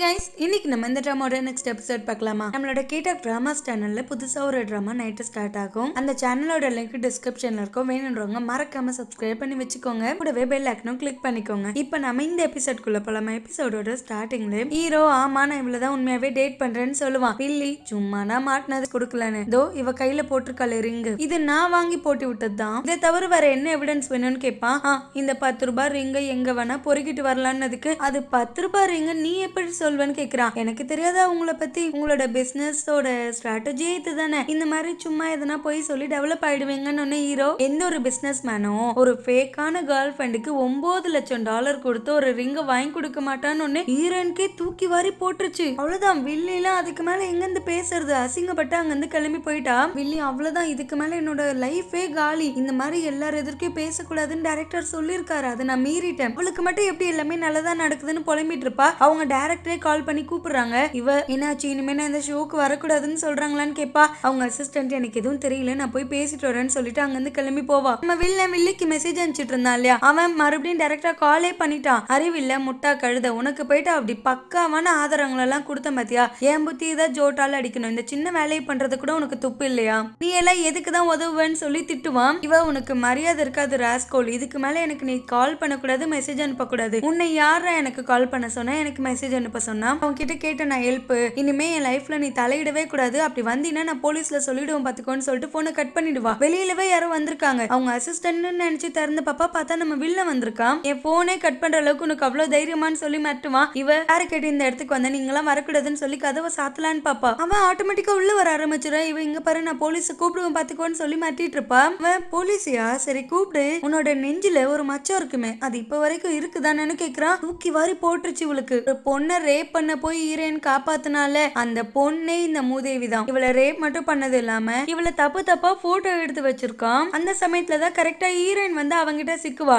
Guys இன்னைக்கு நம்ம இந்த ட்ராமாவோட நெக்ஸ்ட் எபிசோட் பார்க்கலாமா நம்மளோட கேட்ட ட்ராமா சேனல்ல புதுசா ஒரு ட்ராமா நைட்டு ஸ்டார்ட் ஆகும் அந்த சேனலோட லிங்க் டிஸ்கிரிப்ஷன்ல இருக்கும் வேணும்ன்றவங்க மறக்காம சப்ஸ்கிரைப் பண்ணி வச்சுக்கோங்க கூடவே பெல் ஐக்கனும் கிளிக் பண்ணிக்கோங்க இப்போ நம்ம இந்த எபிசோட்குள்ள போலாமா எபிசோடோட ஸ்டார்டிங்ல ஹீரோ ஆமா நான் இவ்வளவுதான் உண்மையாவே டேட் பண்றேன்னு சொல்லுவான் பில்லி சும்மா நான் மாட்டினது கொடுக்கலன்னு தோ இவ கையில போட்டிருக்காள் ரிங்கு இது நான் வாங்கி போட்டு விட்டதுதான் இதை தவிர வேற என்ன எவிடன்ஸ் வேணும்னு கேட்பான் இந்த பத்து ரூபாய் ரிங்க எங்க வேணா பொறுக்கிட்டு வரலான்னு அது பத்து ரூபாய் ரிங்க நீ எப்படி சொல்வேன்னு கேட்குறான் எனக்கு தெரியாத உங்களை பற்றி உங்களோட பிஸ்னஸோட ஸ்ட்ராட்டஜியே இது தானே இந்த மாதிரி சும்மா எதனா போய் சொல்லி டெவலப் ஆயிடுவீங்கன்னு ஹீரோ எந்த ஒரு பிஸ்னஸ் மேனோ ஒரு ஃபேக்கான கேர்ள் ஃப்ரெண்டுக்கு ஒன்பது லட்சம் டாலர் கொடுத்து ஒரு ரிங்கை வாங்கி கொடுக்க மாட்டான்னு ஹீரோனுக்கே தூக்கி வாரி போட்டுருச்சு அவ்வளவுதான் வில்லிலாம் அதுக்கு மேல எங்கேருந்து பேசுறது அசிங்கப்பட்டு அங்கேருந்து கிளம்பி போயிட்டா வில்லி அவ்வளவுதான் இதுக்கு மேல என்னோட லைஃபே காலி இந்த மாதிரி எல்லார் எதிர்க்கும் பேசக்கூடாதுன்னு டேரக்டர் சொல்லியிருக்காரு அதை நான் மீறிட்டேன் அவளுக்கு மட்டும் எப்படி எல்லாமே நல்லதான் நடக்குதுன்னு புலம்பிட்டு இருப்பா அவங்க டேரக்டர் அவங்களே கால் பண்ணி கூப்பிடுறாங்க இவ என்னாச்சு இனிமே இந்த ஷோக்கு வரக்கூடாதுன்னு சொல்றாங்களான்னு கேட்பா அவங்க அசிஸ்டன்ட் எனக்கு எதுவும் தெரியல நான் போய் பேசிட்டு வரேன்னு சொல்லிட்டு அங்கிருந்து கிளம்பி போவா நம்ம வில்ல வில்லிக்கு மெசேஜ் அனுப்பிச்சிட்டு இருந்தா இல்லையா அவன் மறுபடியும் டைரக்டா காலே பண்ணிட்டான் அறிவில்ல முட்டா கழுத உனக்கு போயிட்டு அப்படி பக்காவான ஆதாரங்களெல்லாம் கொடுத்த மாத்தியா என் புத்தி தான் ஜோட்டால அடிக்கணும் இந்த சின்ன வேலையை பண்றது கூட உனக்கு துப்பு இல்லையா நீ எல்லாம் எதுக்கு தான் உதவுவேன்னு சொல்லி திட்டுவான் இவ உனக்கு மரியாதை இருக்காது ராஸ்கோல் இதுக்கு மேல எனக்கு நீ கால் பண்ணக்கூடாது மெசேஜ் அனுப்பக்கூடாது உன்னை யாரா எனக்கு கால் பண்ண சொன்னா எனக்கு மெசேஜ் அனுப்ப சொன்னா அவன் கிட்ட கேட்டேன் நான் ஹெல்ப்பு இனிமே என் லைஃப்ல நீ தலையிடவே கூடாது அப்படி வந்தீங்கன்னா நான் போலீஸ்ல சொல்லிடுவோம் பாத்துக்கோன்னு சொல்லிட்டு போனை கட் பண்ணிடுவா வெளியிலவே யாரோ வந்திருக்காங்க அவங்க அசிஸ்டன்ட்னு நினைச்சு திறந்த பாப்பா பார்த்தா நம்ம வில்ல வந்திருக்கான் என் போனே கட் பண்ற அளவுக்கு உனக்கு அவ்வளவு தைரியமானு சொல்லி மிரட்டுவான் இவ யார கேட்டு இந்த இடத்துக்கு வந்த நீங்க எல்லாம் வரக்கூடாதுன்னு சொல்லி கதவை சாத்தலான்னு பாப்பா அவன் ஆட்டோமேட்டிக்கா உள்ள வர ஆரம்பிச்சிடா இவ இங்க பாரு நான் போலீஸ் கூப்பிடுவேன் பாத்துக்கோன்னு சொல்லி மாட்டிட்டு இருப்பான் அவன் போலீஸியா சரி கூப்பிடு உன்னோட நெஞ்சில ஒரு மச்சம் இருக்குமே அது இப்ப வரைக்கும் இருக்குதானு கேக்குறான் தூக்கி வாரி போட்டுருச்சு இவளுக்கு பொண்ணை ரேப் பண்ண போய் ஈரேன் காப்பாத்தினால அந்த பொண்ணே இந்த மூதேவி தான் இவளை ரேப் மட்டும் பண்ணது இல்லாம இவளை தப்பு தப்பா போட்டோ எடுத்து வச்சிருக்கான் அந்த சமயத்துலதான் கரெக்டா ஈரேன் வந்து அவங்கிட்ட சிக்குவா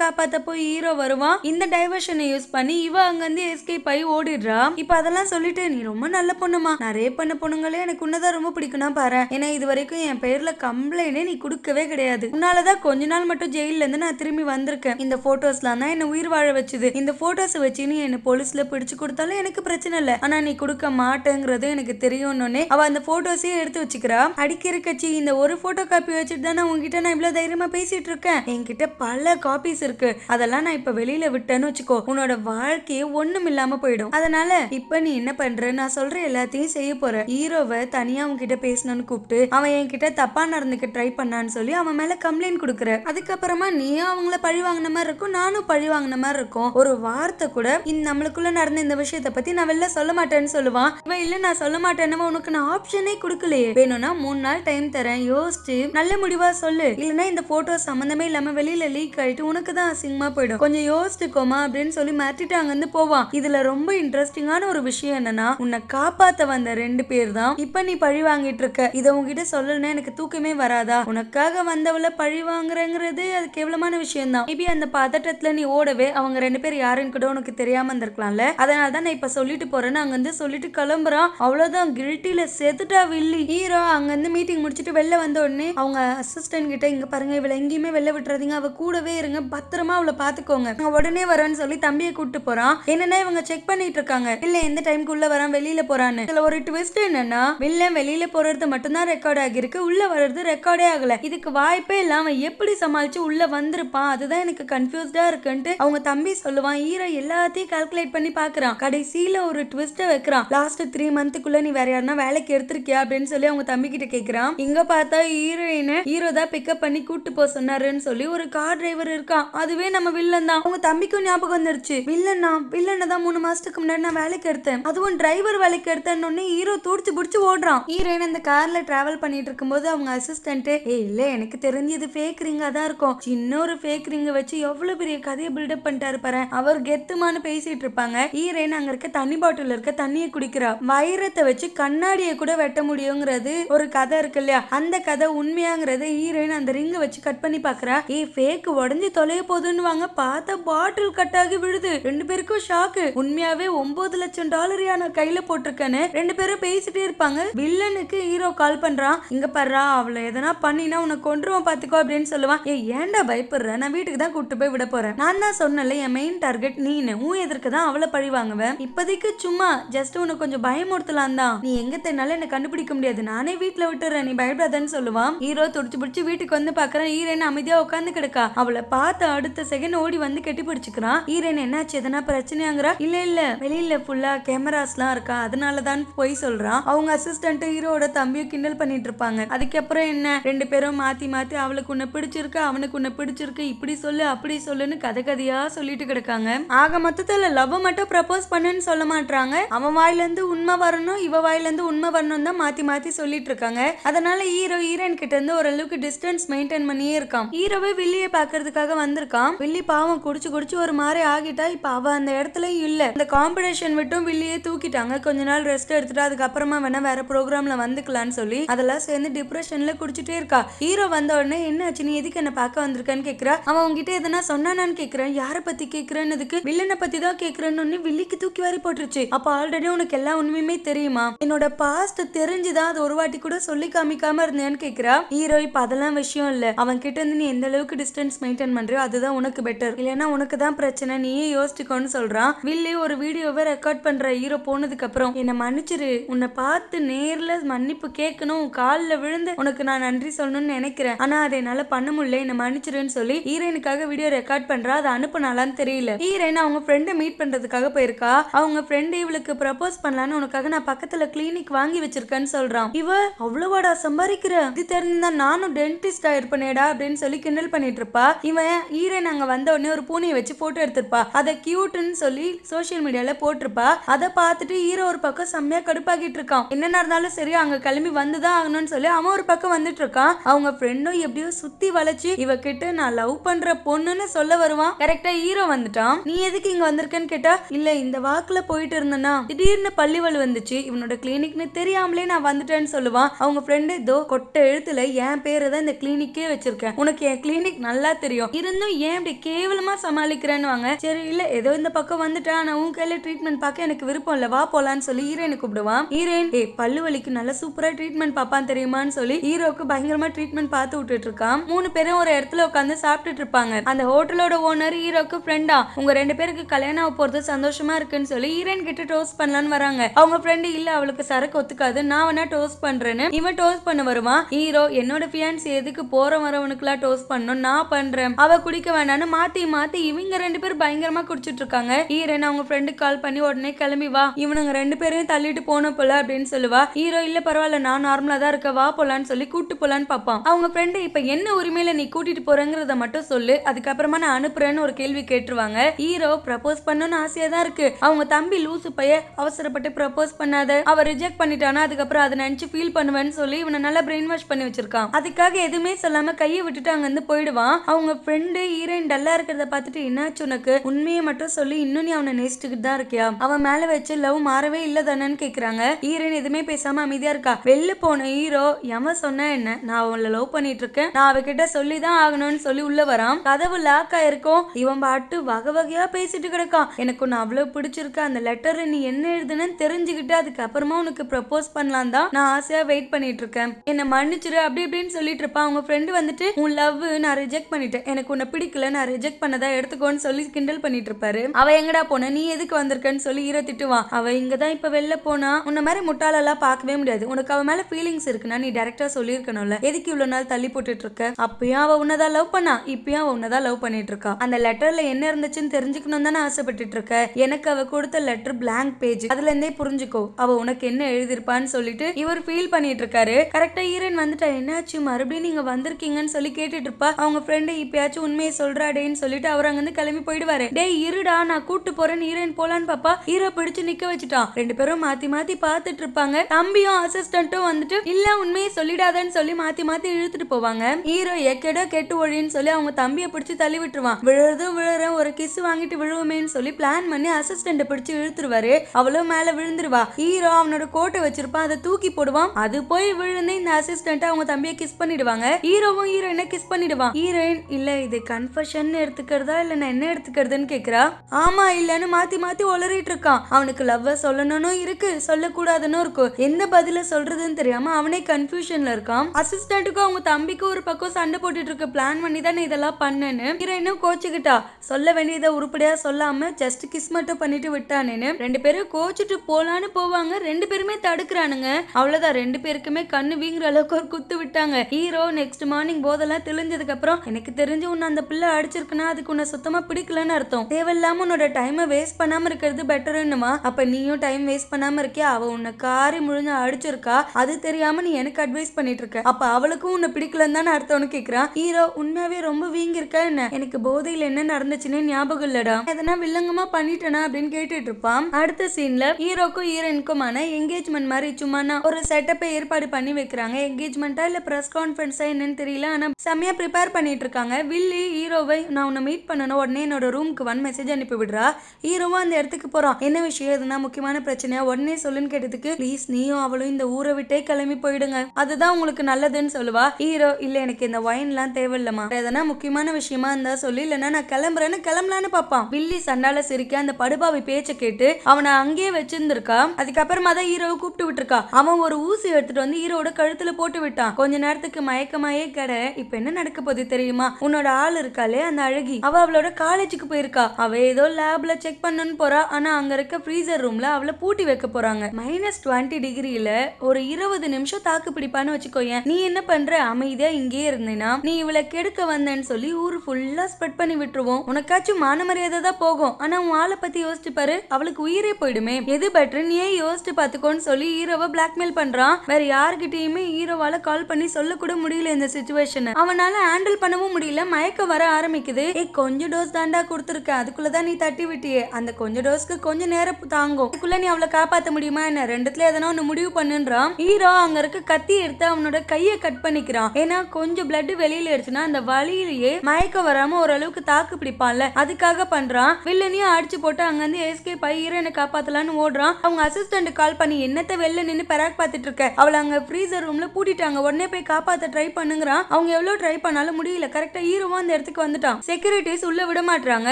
காப்பாத்த போய் ஹீரோ வருவான் இந்த டைவர்ஷனை யூஸ் பண்ணி இவ அங்க இருந்து எஸ்கேப் ஆகி ஓடிடுறா இப்ப அதெல்லாம் சொல்லிட்டு நீ ரொம்ப நல்ல பொண்ணுமா நான் ரேப் பண்ண பொண்ணுங்களே எனக்கு உன்னதான் ரொம்ப பிடிக்கும்னா பாரு ஏன்னா இது வரைக்கும் என் பேர்ல கம்ப்ளைண்டே நீ கொடுக்கவே கிடையாது உன்னாலதான் கொஞ்ச நாள் மட்டும் ஜெயில இருந்து நான் திரும்பி வந்திருக்கேன் இந்த போட்டோஸ்லாம் தான் என்ன உயிர் வாழ வச்சுது இந்த போட்டோஸ் வச்சு நீ என்ன போலீஸ்ல பிடிச்சு கொடுத்தாலும் எனக்கு பிரச்சனை இல்லை ஆனா நீ கொடுக்க மாட்டேங்கிறது எனக்கு தெரியணும்னே அவ அந்த போட்டோஸே எடுத்து வச்சுக்கிறா அடிக்கிற கட்சி இந்த ஒரு போட்டோ காப்பி வச்சுட்டு தானே உங்ககிட்ட நான் இவ்வளவு தைரியமா பேசிட்டு இருக்கேன் என்கிட்ட பல காப்பிஸ் இருக்கு அதெல்லாம் நான் இப்ப வெளியில விட்டேன்னு வச்சுக்கோ உன்னோட வாழ்க்கையே ஒண்ணும் இல்லாம போயிடும் அதனால இப்ப நீ என்ன பண்ற நான் சொல்ற எல்லாத்தையும் செய்ய போற ஹீரோவை தனியா உன்கிட்ட பேசணும்னு கூப்பிட்டு அவன் என்கிட்ட தப்பா நடந்துக்க ட்ரை பண்ணான்னு சொல்லி அவன் மேல கம்ப்ளைண்ட் கொடுக்குற அதுக்கப்புறமா நீயும் அவங்கள பழி வாங்கின மாதிரி இருக்கும் நானும் பழி வாங்கின மாதிரி இருக்கும் ஒரு வார்த்தை கூட நம்மளுக்குள்ள நடந்த இந்த விஷயத்தை பத்தி நான் வெளில சொல்ல மாட்டேன்னு சொல்லுவான் இவன் இல்ல நான் சொல்ல மாட்டேன்னு உனக்கு நான் ஆப்ஷனே கொடுக்கலையே வேணும்னா மூணு நாள் டைம் தரேன் யோசிச்சு நல்ல முடிவா சொல்லு இல்லைன்னா இந்த போட்டோ சம்மந்தமே இல்லாம வெளியில லீக் ஆயிட்டு உனக்கு தான் அசிங்கமா போயிடும் கொஞ்சம் யோசிச்சுக்கோமா அப்படின்னு சொல்லி அங்க அங்கிருந்து போவான் இதுல ரொம்ப இன்ட்ரெஸ்டிங்கான ஒரு விஷயம் என்னன்னா உன்னை காப்பாத்த வந்த ரெண்டு பேர் தான் இப்ப நீ பழி வாங்கிட்டு இருக்க இதை உங்ககிட்ட சொல்லணும்னா எனக்கு தூக்கமே வராதா உனக்காக வந்தவள பழி வாங்குறங்கிறது அது கேவலமான விஷயம் தான் மேபி அந்த பதட்டத்துல நீ ஓடவே அவங்க ரெண்டு பேர் யாருன்னு கூட உனக்கு தெரியாம இருந்திருக்கலாம்ல அதை அதனால தான் நான் இப்போ சொல்லிட்டு போகிறேன்னு அங்கேருந்து சொல்லிட்டு கிளம்புறான் அவ்வளோதான் கில்ட்டியில் செத்துட்டா வில்லி ஹீரோ அங்கேருந்து மீட்டிங் முடிச்சிட்டு வெளில வந்த உடனே அவங்க அசிஸ்டன்ட் கிட்ட இங்க பாருங்க இவளை எங்கேயுமே வெளில விட்டுறதீங்க அவள் கூடவே இருங்க பத்திரமா அவளை பார்த்துக்கோங்க உடனே வரேன்னு சொல்லி தம்பியை கூப்பிட்டு போறான் என்னன்னா இவங்க செக் பண்ணிட்டு இருக்காங்க இல்லை எந்த டைம்க்குள்ள வரான் வெளியில் போறான்னு ஒரு ட்விஸ்ட் என்னன்னா வில்லன் வெளியில போறது மட்டும்தான் ரெக்கார்ட் ஆகிருக்கு உள்ளே வர்றது ரெக்கார்டே ஆகலை இதுக்கு வாய்ப்பே இல்லாமல் எப்படி சமாளிச்சு உள்ளே வந்திருப்பான் அதுதான் எனக்கு கன்ஃபியூஸ்டாக இருக்குன்ட்டு அவங்க தம்பி சொல்லுவான் ஹீரோ எல்லாத்தையும் கால்குலேட் பண்ணி பார்க்குறான் போறான் கடைசியில ஒரு ட்விஸ்ட வைக்கிறான் லாஸ்ட் த்ரீ மந்த்துக்குள்ள நீ வேற யாருன்னா வேலைக்கு எடுத்திருக்கியா அப்படின்னு சொல்லி அவங்க தம்பி கிட்ட கேக்குறான் இங்க பார்த்தா ஹீரோயின ஹீரோ தான் பிக்கப் பண்ணி கூட்டு போ சொன்னாருன்னு சொல்லி ஒரு கார் டிரைவர் இருக்கான் அதுவே நம்ம வில்லன் தான் அவங்க தம்பிக்கும் ஞாபகம் வந்துருச்சு வில்லன் தான் மூணு மாசத்துக்கு முன்னாடி நான் வேலைக்கு எடுத்தேன் அதுவும் டிரைவர் வேலைக்கு எடுத்தேன்னு ஹீரோ தூடிச்சு பிடிச்சி ஓடுறான் ஹீரோயின் அந்த கார்ல டிராவல் பண்ணிட்டு இருக்கும்போது அவங்க அசிஸ்டன்ட் ஏ இல்ல எனக்கு தெரிஞ்சது ஃபேக் ரிங்கா தான் இருக்கும் சின்ன ஒரு ஃபேக் ரிங்க வச்சு எவ்வளவு பெரிய கதையை பில்டப் பண்ணிட்டாரு பாரு அவர் கெத்துமானு பேசிட்டு இருப்பாங்க ஹீரோ குடிக்கிறேன்னு அங்க இருக்க தண்ணி பாட்டில் இருக்க தண்ணியை குடிக்கிறா வைரத்தை வச்சு கண்ணாடியை கூட வெட்ட முடியுங்கிறது ஒரு கதை இருக்கு இல்லையா அந்த கதை உண்மையாங்கிறத ஹீரோயின் அந்த ரிங்கை வச்சு கட் பண்ணி பாக்குறா ஏ ஃபேக் உடஞ்சி தொலைய போதுன்னு பார்த்த பாட்டில் கட் ஆகி விழுது ரெண்டு பேருக்கும் ஷாக்கு உண்மையாவே ஒன்பது லட்சம் டாலர் நான் கையில போட்டிருக்கேன்னு ரெண்டு பேரும் பேசிட்டே இருப்பாங்க வில்லனுக்கு ஹீரோ கால் பண்றான் இங்க பாரு அவளை எதனா பண்ணினா உன்னை கொண்டுருவான் பாத்துக்கோ அப்படின்னு சொல்லுவான் ஏ ஏன்டா பயப்படுற நான் வீட்டுக்கு தான் கூப்பிட்டு போய் விட போறேன் நான் தான் சொன்னல என் மெயின் டார்கெட் நீனு உன் எதிர்க்கு தான் அவளை பழிவாங்க வாங்குவேன் இப்போதைக்கு சும்மா ஜஸ்ட் உனக்கு கொஞ்சம் பயமுறுத்தலாம் தான் நீ எங்க தென்னாலும் என்ன கண்டுபிடிக்க முடியாது நானே வீட்டுல விட்டுறேன் நீ பயப்படாதன்னு சொல்லுவான் ஹீரோ துடிச்சு பிடிச்சி வீட்டுக்கு வந்து பாக்குறேன் ஹீரோயின் அமைதியா உட்காந்து கிடக்கா அவளை பார்த்து அடுத்த செகண்ட் ஓடி வந்து கெட்டி பிடிச்சுக்கிறான் ஹீரோயின் என்னாச்சு எதனா பிரச்சனையாங்கிறா இல்ல இல்ல வெளியில ஃபுல்லா கேமராஸ் எல்லாம் இருக்கா அதனாலதான் போய் சொல்றான் அவங்க அசிஸ்டன்ட் ஹீரோட தம்பியும் கிண்டல் பண்ணிட்டு இருப்பாங்க அதுக்கப்புறம் என்ன ரெண்டு பேரும் மாத்தி மாத்தி அவளுக்கு உன்னை பிடிச்சிருக்கு அவனுக்கு உன்னை பிடிச்சிருக்கு இப்படி சொல்லு அப்படி சொல்லுன்னு கதை கதையா சொல்லிட்டு கிடக்காங்க ஆக மொத்தத்துல லவ் மட்டும் ப்ரப்போ ப்ரப்போஸ் பண்ணுன்னு சொல்ல மாட்டாங்க அவன் வாயிலேருந்து உண்மை வரணும் இவ வாயிலேருந்து உண்மை வரணும் தான் மாற்றி மாற்றி சொல்லிட்டு இருக்காங்க அதனால ஹீரோ ஹீரோயின் கிட்ட இருந்து ஓரளவுக்கு டிஸ்டன்ஸ் மெயின்டைன் பண்ணியே இருக்கான் ஹீரோவே வில்லியை பார்க்கறதுக்காக வந்திருக்கான் வில்லி பாவம் குடிச்சு குடிச்சு ஒரு மாதிரி ஆகிட்டா இப்போ அவ அந்த இடத்துலயும் இல்ல இந்த காம்படிஷன் விட்டும் வில்லியே தூக்கிட்டாங்க கொஞ்ச நாள் ரெஸ்ட் எடுத்துட்டு அதுக்கப்புறமா வேணா வேற ப்ரோக்ராம்ல வந்துக்கலாம்னு சொல்லி அதெல்லாம் சேர்ந்து டிப்ரெஷன்ல குடிச்சிட்டே இருக்கா ஹீரோ வந்த உடனே என்ன ஆச்சு நீ எதுக்கு என்ன பார்க்க வந்திருக்கான்னு கேக்குறா அவன் உங்ககிட்ட எதனா சொன்னானான்னு கேக்குறேன் யார பத்தி கேக்குறேன்னு வில்லனை பத்தி தான் கேக்குறேன்னு வில்லி கைக்கு தூக்கி வாரி போட்டுருச்சு அப்ப ஆல்ரெடி உனக்கு எல்லா உண்மையுமே தெரியுமா என்னோட பாஸ்ட் தெரிஞ்சுதான் அது ஒரு வாட்டி கூட சொல்லி காமிக்காம இருந்தேன்னு கேக்குறா ஹீரோ இப்ப அதெல்லாம் விஷயம் இல்ல அவன் கிட்ட இருந்து நீ எந்த அளவுக்கு டிஸ்டன்ஸ் மெயின்டைன் பண்றோ அதுதான் உனக்கு பெட்டர் இல்லைன்னா உனக்கு தான் பிரச்சனை நீயே யோசிச்சுக்கோன்னு சொல்றான் வில்லி ஒரு வீடியோவை ரெக்கார்ட் பண்ற ஹீரோ போனதுக்கு அப்புறம் என்னை மன்னிச்சிரு உன்னை பார்த்து நேர்ல மன்னிப்பு கேட்கணும் காலில் விழுந்து உனக்கு நான் நன்றி சொல்லணும்னு நினைக்கிறேன் ஆனா அதை என்னால பண்ண முடியல என்னை மன்னிச்சிருன்னு சொல்லி ஹீரோயினுக்காக வீடியோ ரெக்கார்ட் பண்றா அதை அனுப்பினாலான்னு தெரியல ஹீரோயின் அவங்க ஃப்ரெண்டை மீட் பண்றதுக்காக போயிருக்கா இருக்கா அவங்க ஃப்ரெண்டு இவளுக்கு ப்ரப்போஸ் பண்ணலான்னு உனக்காக நான் பக்கத்துல கிளினிக் வாங்கி வச்சிருக்கேன்னு சொல்றான் இவ அவ்வளவாடா சம்பாதிக்கிற இது தெரிஞ்சா நானும் டென்டிஸ்ட் ஆயிருப்பனேடா அப்படின்னு சொல்லி கிண்டல் பண்ணிட்டு இருப்பா இவன் ஈரன் அங்க வந்த உடனே ஒரு பூனையை வச்சு போட்டோ எடுத்திருப்பா அதை கியூட்டுன்னு சொல்லி சோசியல் மீடியால போட்டிருப்பா அதை பார்த்துட்டு ஈரோ ஒரு பக்கம் செம்மையா கடுப்பாகிட்டு இருக்கான் என்னன்னா இருந்தாலும் சரி அங்க கிளம்பி வந்துதான் ஆகணும்னு சொல்லி அவன் ஒரு பக்கம் வந்துட்டு இருக்கான் அவங்க ஃப்ரெண்டும் எப்படியோ சுத்தி வளைச்சு இவ கிட்ட நான் லவ் பண்ற பொண்ணுன்னு சொல்ல வருவான் கரெக்டா ஹீரோ வந்துட்டான் நீ எதுக்கு இங்க வந்திருக்கேன்னு கேட்டா இல்ல இந்த வாக்கில் போயிட்டு இருந்தேன்னா திடீர்னு வலு வந்துச்சு இவனோட கிளினிக்னு தெரியாமலே நான் வந்துட்டேன்னு சொல்லுவான் அவங்க ஃப்ரெண்டு ஏதோ கொட்ட எழுத்துல என் பேரை தான் இந்த கிளினிக்கே வச்சிருக்கேன் உனக்கு என் கிளினிக் நல்லா தெரியும் இருந்தும் ஏன் இப்படி கேவலமா சமாளிக்கிறேன்னு சரி இல்ல ஏதோ இந்த பக்கம் வந்துட்டா நான் உன் கையில ட்ரீட்மெண்ட் பார்க்க எனக்கு விருப்பம் இல்ல வா போலான்னு சொல்லி ஹீரோயினை கூப்பிடுவான் ஹீரோயின் ஏ பல்லு வலிக்கு நல்லா சூப்பரா ட்ரீட்மெண்ட் பாப்பான் தெரியுமான்னு சொல்லி ஹீரோக்கு பயங்கரமா ட்ரீட்மெண்ட் பார்த்து விட்டுட்டு இருக்கான் மூணு பேரும் ஒரு இடத்துல உட்காந்து சாப்பிட்டுட்டு இருப்பாங்க அந்த ஹோட்டலோட ஓனர் ஹீரோக்கு ஃப்ரெண்டா உங்க ரெண்டு பேருக்கு கல்யாணம் போறது சந்தோஷம் சந்தோஷமா இருக்குன்னு சொல்லி ஈரன் கிட்ட டோஸ்ட் பண்ணலான்னு வராங்க அவங்க ஃப்ரெண்டு இல்லை அவளுக்கு சரக்கு ஒத்துக்காது நான் வேணா டோஸ்ட் பண்றேன்னு இவன் டோஸ்ட் பண்ண வருவான் ஹீரோ என்னோட ஃபியான்ஸ் எதுக்கு போற எல்லாம் டோஸ்ட் பண்ணும் நான் பண்றேன் அவ குடிக்க வேண்டாம்னு மாத்தி மாத்தி இவங்க ரெண்டு பேரும் பயங்கரமா குடிச்சிட்டு இருக்காங்க ஈரன் அவங்க ஃப்ரெண்டுக்கு கால் பண்ணி உடனே கிளம்பி வா இவனுங்க ரெண்டு பேரையும் தள்ளிட்டு போன போல அப்படின்னு சொல்லுவா ஹீரோ இல்ல பரவாயில்ல நான் நார்மலா தான் இருக்க வா போலான்னு சொல்லி கூட்டு போலான்னு பார்ப்பான் அவங்க ஃப்ரெண்டு இப்ப என்ன உரிமையில நீ கூட்டிட்டு போறேங்கிறத மட்டும் சொல்லு அதுக்கப்புறமா நான் அனுப்புறேன்னு ஒரு கேள்வி கேட்டுருவாங்க ஹீரோ ப்ரப்போஸ் பண்ணணும்னு ஆசையா தான் இருக்கு இருக்கு அவங்க தம்பி லூசு பைய அவசரப்பட்டு ப்ரப்போஸ் பண்ணாத அவர் ரிஜெக்ட் பண்ணிட்டானா அதுக்கப்புறம் அதை நினைச்சு ஃபீல் பண்ணுவேன்னு சொல்லி இவனை நல்லா பிரெயின் வாஷ் பண்ணி வச்சிருக்கான் அதுக்காக எதுவுமே சொல்லாம கையை விட்டுட்டு அங்க இருந்து போயிடுவான் அவங்க ஃப்ரெண்டு ஹீரோயின் டல்லா இருக்கிறத பார்த்துட்டு என்னாச்சு உனக்கு உண்மையை மட்டும் சொல்லி இன்னும் நீ அவனை நேசிச்சுக்கிட்டு தான் இருக்கியா அவன் மேல வச்சு லவ் மாறவே இல்ல தானேன்னு கேக்குறாங்க ஹீரோயின் எதுவுமே பேசாம அமைதியா இருக்கா வெளில போன ஹீரோ எவன் சொன்ன என்ன நான் அவளை லவ் பண்ணிட்டு இருக்கேன் நான் அவகிட்ட சொல்லி தான் ஆகணும்னு சொல்லி உள்ள வரான் கதவு லாக் ஆயிருக்கும் இவன் பாட்டு வகை வகையா பேசிட்டு கிடக்கான் எனக்கு ஒன்னு அவ்வளவு பிடிச்சிருக்க அந்த லெட்டர் நீ என்ன எழுதுன்னு தெரிஞ்சுக்கிட்டு அதுக்கப்புறமா உனக்கு ப்ரப்போஸ் பண்ணலாம் தான் நான் ஆசையா வெயிட் பண்ணிட்டு இருக்கேன் என்னை மன்னிச்சிரு அப்படி இப்படின்னு சொல்லிட்டு இருப்பா அவங்க ஃப்ரெண்டு வந்துட்டு உன் லவ் நான் ரிஜெக்ட் பண்ணிட்டேன் எனக்கு உன்னை பிடிக்கல நான் ரிஜெக்ட் பண்ணதா எடுத்துக்கோன்னு சொல்லி கிண்டல் பண்ணிட்டு இருப்பாரு அவ எங்கடா போன நீ எதுக்கு வந்திருக்கன்னு சொல்லி ஈர திட்டுவான் அவ இங்கதான் தான் இப்ப வெளில போனா உன்ன மாதிரி முட்டாளெல்லாம் பார்க்கவே முடியாது உனக்கு அவ மேல ஃபீலிங்ஸ் இருக்குன்னா நீ டேரக்டா சொல்லியிருக்கணும்ல எதுக்கு இவ்வளவு நாள் தள்ளி போட்டுட்டு இருக்க அப்பயும் அவ உன்னதான் லவ் பண்ணா இப்பயும் அவ உன்னதான் லவ் பண்ணிட்டு இருக்கா அந்த லெட்டர்ல என்ன இருந்துச்சுன்னு தெரிஞ்சுக்கணும் தானே ஆசைப்பட்டுட்டு இருக்க எனக்கு எனக்கு அவ கொடுத்த லெட்டர் பிளாங்க் பேஜ் அதுல இருந்தே புரிஞ்சுக்கோ அவ உனக்கு என்ன எழுதிருப்பான்னு சொல்லிட்டு இவர் ஃபீல் பண்ணிட்டு இருக்காரு கரெக்டா ஈரன் வந்துட்டா என்னாச்சு மறுபடியும் நீங்க வந்திருக்கீங்கன்னு சொல்லி கேட்டுட்டு இருப்பா அவங்க ஃப்ரெண்டு இப்பயாச்சும் உண்மையை சொல்றாடேன்னு சொல்லிட்டு அவர் அங்கிருந்து கிளம்பி போயிடுவாரு டே இருடா நான் கூட்டு போறேன் ஈரன் போலான்னு பாப்பா ஹீரோ பிடிச்சு நிக்க வச்சுட்டான் ரெண்டு பேரும் மாத்தி மாத்தி பாத்துட்டு இருப்பாங்க தம்பியும் அசிஸ்டன்ட்டும் வந்துட்டு இல்ல உண்மையை சொல்லிடாதன்னு சொல்லி மாத்தி மாத்தி இழுத்துட்டு போவாங்க ஹீரோ எக்கெடோ கெட்டு ஒழின்னு சொல்லி அவங்க தம்பியை பிடிச்சு தள்ளி விட்டுருவான் விழுறதும் விழுற ஒரு கிஸ் வாங்கிட்டு விழுவுமேன்னு சொல்லி பிளான் பண்ணி அசிஸ்டன்ட் பிடிச்சு இழுத்துருவாரு அவளும் மேல விழுந்துருவா ஹீரோ அவனோட கோட்டை வச்சிருப்பான் அதை தூக்கி போடுவான் அது போய் விழுந்து இந்த அசிஸ்டன்ட் அவங்க தம்பியை கிஸ் பண்ணிடுவாங்க ஹீரோவும் ஹீரோயினை கிஸ் பண்ணிடுவான் ஹீரோயின் இல்ல இது கன்ஃபஷன் எடுத்துக்கிறதா இல்ல நான் என்ன எடுத்துக்கிறதுன்னு கேக்குறா ஆமா இல்லன்னு மாத்தி மாத்தி உளறிட்டு இருக்கான் அவனுக்கு லவ் சொல்லணும்னு இருக்கு சொல்லக்கூடாதுன்னு இருக்கும் எந்த பதில சொல்றதுன்னு தெரியாம அவனே கன்ஃபியூஷன்ல இருக்கான் அசிஸ்டன்ட்டுக்கும் அவங்க தம்பிக்கும் ஒரு பக்கம் சண்டை போட்டுட்டு இருக்க பிளான் பண்ணி தானே இதெல்லாம் பண்ணேன்னு ஹீரோயினும் கோச்சுக்கிட்டா சொல்ல வேண்டியதை உருப்படியா சொல்லாம ஜஸ்ட் கிஸ் மட்டும் பண்ணிட்டு விட்டானேன்னு ரெண்டு பேரும் கோச்சிட்டு போலான்னு போவாங்க ரெண்டு பேருமே தடுக்கிறானுங்க அவ்வளவுதான் ரெண்டு பேருக்குமே கண்ணு வீங்குற அளவுக்கு ஒரு குத்து விட்டாங்க ஹீரோ நெக்ஸ்ட் மார்னிங் போதெல்லாம் தெளிஞ்சதுக்கு அப்புறம் எனக்கு தெரிஞ்சு உன்னை அந்த பிள்ளை அடிச்சிருக்குன்னா அதுக்கு உன்னை சுத்தமா பிடிக்கலன்னு அர்த்தம் தேவையில்லாம உன்னோட டைமை வேஸ்ட் பண்ணாம இருக்கிறது பெட்டர்னுமா அப்ப நீயும் டைம் வேஸ்ட் பண்ணாம இருக்கியா அவ உன்னை காரி முழுந்து அடிச்சிருக்கா அது தெரியாம நீ எனக்கு அட்வைஸ் பண்ணிட்டு இருக்க அப்ப அவளுக்கும் உன்னை பிடிக்கலன்னு தானே அர்த்தம்னு கேக்குறான் ஹீரோ உண்மையாவே ரொம்ப வீங்கிருக்க என்ன எனக்கு போதையில் என்ன நடந்துச்சுன்னு ஞாபகம் இல்லடா எதனா வில்லங்கமா பண்ணிட்டேனா அப்படின்னு கேட்டுட்டு இருப்பான் அடுத்த சீன்ல ஹீரோக்கும் ஹீரோயினுக்குமான என்கேஜ்மெண்ட் மாதிரி சும்மா ஒரு செட்டப்பை ஏற்பாடு பண்ணி வைக்கிறாங்க என்கேஜ்மெண்ட்டா இல்ல பிரஸ் கான்ஃபரன்ஸா என்னன்னு தெரியல ஆனா செம்மையா ப்ரிப்பேர் பண்ணிட்டு இருக்காங்க வில்லி ஹீரோவை நான் உன்னை மீட் பண்ணணும் உடனே என்னோட ரூமுக்கு ஒன் மெசேஜ் அனுப்பி விடுறா ஹீரோவும் அந்த இடத்துக்கு போறான் என்ன விஷயம் எதுனா முக்கியமான பிரச்சனையா உடனே சொல்லுன்னு கேட்டதுக்கு ப்ளீஸ் நீயும் அவளும் இந்த ஊரை விட்டே கிளம்பி போயிடுங்க அதுதான் உங்களுக்கு நல்லதுன்னு சொல்லுவா ஹீரோ இல்ல எனக்கு இந்த ஒயின்லாம் தேவையில்லமா எதனா முக்கியமான விஷயமா இருந்தா சொல்லி இல்லைன்னா நான் கிளம்புறேன்னு கிளம்பலான்னு பார்ப்பான் வில்லி சண்டால சிரிக்க அந்த படு மதுபாவி பேச்ச கேட்டு அவனை அங்கேயே வச்சிருந்திருக்கா அதுக்கப்புறமா தான் ஹீரோவை கூப்பிட்டு விட்டுருக்கா அவன் ஒரு ஊசி எடுத்துட்டு வந்து ஹீரோட கழுத்துல போட்டு விட்டான் கொஞ்ச நேரத்துக்கு மயக்கமாயே கட இப்ப என்ன நடக்க போகுது தெரியுமா உன்னோட ஆள் இருக்காளே அந்த அழகி அவ அவளோட காலேஜுக்கு போயிருக்கா அவ ஏதோ லேப்ல செக் பண்ணன்னு போறா ஆனா அங்க இருக்க ஃப்ரீசர் ரூம்ல அவளை பூட்டி வைக்க போறாங்க மைனஸ் டுவெண்ட்டி டிகிரியில ஒரு இருபது நிமிஷம் தாக்கு பிடிப்பான்னு வச்சுக்கோயேன் நீ என்ன பண்ற அமைதியா இங்கேயே இருந்தேனா நீ இவளை கெடுக்க வந்தேன்னு சொல்லி ஊர் ஃபுல்லா ஸ்ப்ரெட் பண்ணி விட்டுருவோம் உனக்காச்சும் மானமரியாதை தான் போகும் ஆனா உன் ஆளை பத்தி பத்தி யோசிச்சு பாரு அவளுக்கு உயிரே போயிடுமே எது பெட்ரு நீ ஏன் யோசிச்சு பாத்துக்கோன்னு சொல்லி ஹீரோவை பிளாக்மெயில் பண்றான் வேற யாருகிட்டயுமே ஹீரோவால கால் பண்ணி சொல்ல கூட முடியல இந்த சுச்சுவேஷன் அவனால ஹேண்டில் பண்ணவும் முடியல மயக்க வர ஆரம்பிக்குது ஏ கொஞ்சம் டோஸ் தாண்டா கொடுத்துருக்க அதுக்குள்ளதான் நீ தட்டி விட்டியே அந்த கொஞ்சம் டோஸ்க்கு கொஞ்சம் நேரம் தாங்கும் அதுக்குள்ள நீ அவளை காப்பாத்த முடியுமா என்ன ரெண்டுத்துல எதனா ஒண்ணு முடிவு பண்ணுன்றான் ஹீரோ அங்க இருக்க கத்தி எடுத்து அவனோட கையை கட் பண்ணிக்கிறான் ஏன்னா கொஞ்சம் பிளட் வெளியில எடுத்துனா அந்த வழியிலேயே மயக்க வராம ஓரளவுக்கு தாக்கு பிடிப்பான்ல அதுக்காக பண்றான் வில்லனையும் அடிச்சு போட்டு சார் அங்கேருந்து எஸ்கேப் ஆகி ஹீரோயினை காப்பாத்தலான்னு ஓடுறான் அவங்க அசிஸ்டன்ட் கால் பண்ணி என்னத்த வெளில நின்று பெராக் பார்த்துட்டு இருக்க அவளை அங்க ஃப்ரீசர் ரூம்ல பூட்டிட்டாங்க உடனே போய் காப்பாத்த ட்ரை பண்ணுங்கிறான் அவங்க எவ்வளவு ட்ரை பண்ணாலும் முடியல கரெக்டாக ஹீரோவும் அந்த இடத்துக்கு வந்துட்டான் செக்யூரிட்டிஸ் உள்ள விட மாட்டுறாங்க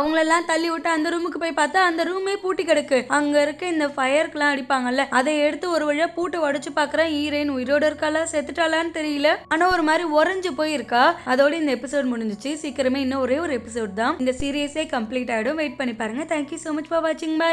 அவங்களெல்லாம் தள்ளி விட்டு அந்த ரூமுக்கு போய் பார்த்தா அந்த ரூமே பூட்டி கிடக்கு அங்க இருக்க இந்த ஃபயருக்குலாம் அடிப்பாங்கல்ல அதை எடுத்து ஒரு வழியாக பூட்டை உடச்சு பாக்குறேன் ஹீரோயின் உயிரோட இருக்காளா செத்துட்டாளான்னு தெரியல ஆனா ஒரு மாதிரி உறைஞ்சு போயிருக்கா அதோட இந்த எபிசோட் முடிஞ்சிச்சு சீக்கிரமே இன்னும் ஒரே ஒரு எபிசோட் தான் இந்த சீரியஸே கம்ப்ளீட் ஆயிடும் வெயிட் பண்ணி பாருங்க thank you so much for watching. Bye.